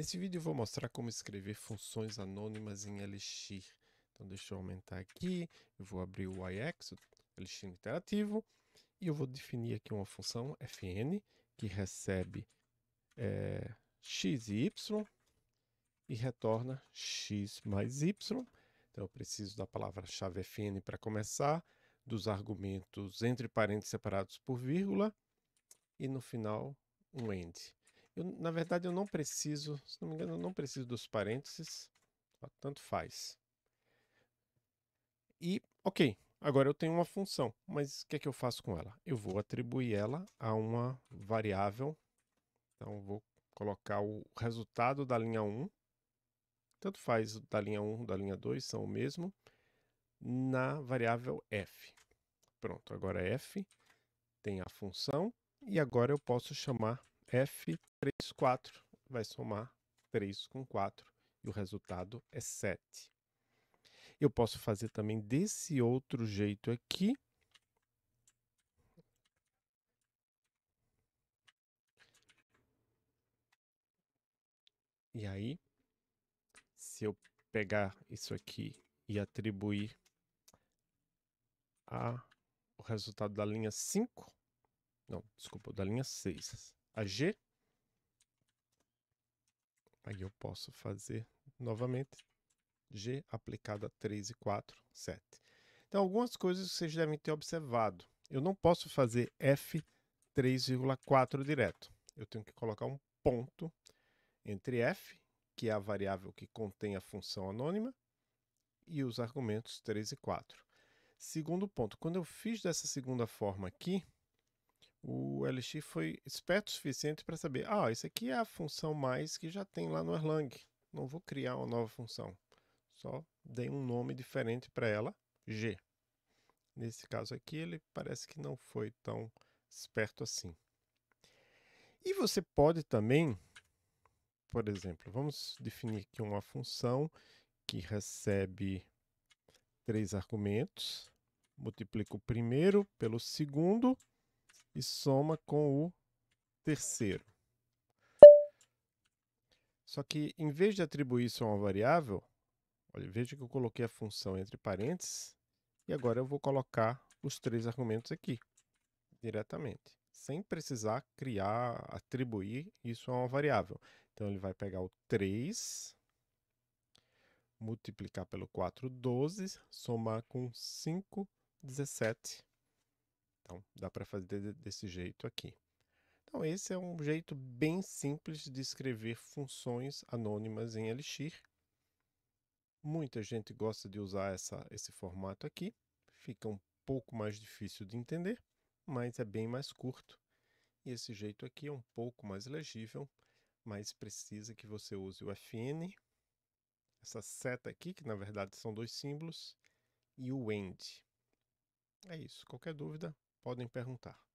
Nesse vídeo eu vou mostrar como escrever funções anônimas em Elixir. Então deixa eu aumentar aqui, eu vou abrir o Ix, o Elixir Interativo, e eu vou definir aqui uma função fn que recebe é, x e y e retorna x mais y. Então eu preciso da palavra-chave fn para começar, dos argumentos entre parênteses separados por vírgula e no final um end. Eu, na verdade, eu não preciso, se não me engano, eu não preciso dos parênteses. Tanto faz. E, ok, agora eu tenho uma função, mas o que é que eu faço com ela? Eu vou atribuir ela a uma variável. Então, vou colocar o resultado da linha 1. Tanto faz da linha 1, da linha 2, são o mesmo. Na variável f. Pronto, agora f tem a função. E agora eu posso chamar F34 vai somar 3 com 4 e o resultado é 7. Eu posso fazer também desse outro jeito aqui. E aí, se eu pegar isso aqui e atribuir o resultado da linha 5, não, desculpa, da linha 6, a G. Aí eu posso fazer novamente G aplicado a 3 e 4, 7. Então, algumas coisas que vocês devem ter observado. Eu não posso fazer F 3,4 direto. Eu tenho que colocar um ponto entre F, que é a variável que contém a função anônima, e os argumentos 3 e 4. Segundo ponto, quando eu fiz dessa segunda forma aqui, OLX foi esperto o suficiente para saber, ah, isso aqui é a função mais que já tem lá no Erlang. Não vou criar uma nova função. Só dei um nome diferente para ela, G. Nesse caso aqui, ele parece que não foi tão esperto assim. E você pode também, por exemplo, vamos definir aqui uma função que recebe três argumentos. Multiplica o primeiro pelo segundo e soma com o terceiro. Só que em vez de atribuir isso a uma variável, olha, veja que eu coloquei a função entre parênteses e agora eu vou colocar os três argumentos aqui diretamente, sem precisar criar, atribuir isso a uma variável. Então ele vai pegar o 3, multiplicar pelo 4, 12, somar com 5, 17 então, dá para fazer desse jeito aqui. Então, esse é um jeito bem simples de escrever funções anônimas em Elixir. Muita gente gosta de usar essa, esse formato aqui. Fica um pouco mais difícil de entender, mas é bem mais curto. E esse jeito aqui é um pouco mais legível, mas precisa que você use o FN, essa seta aqui, que na verdade são dois símbolos, e o end. É isso. Qualquer dúvida, podem perguntar.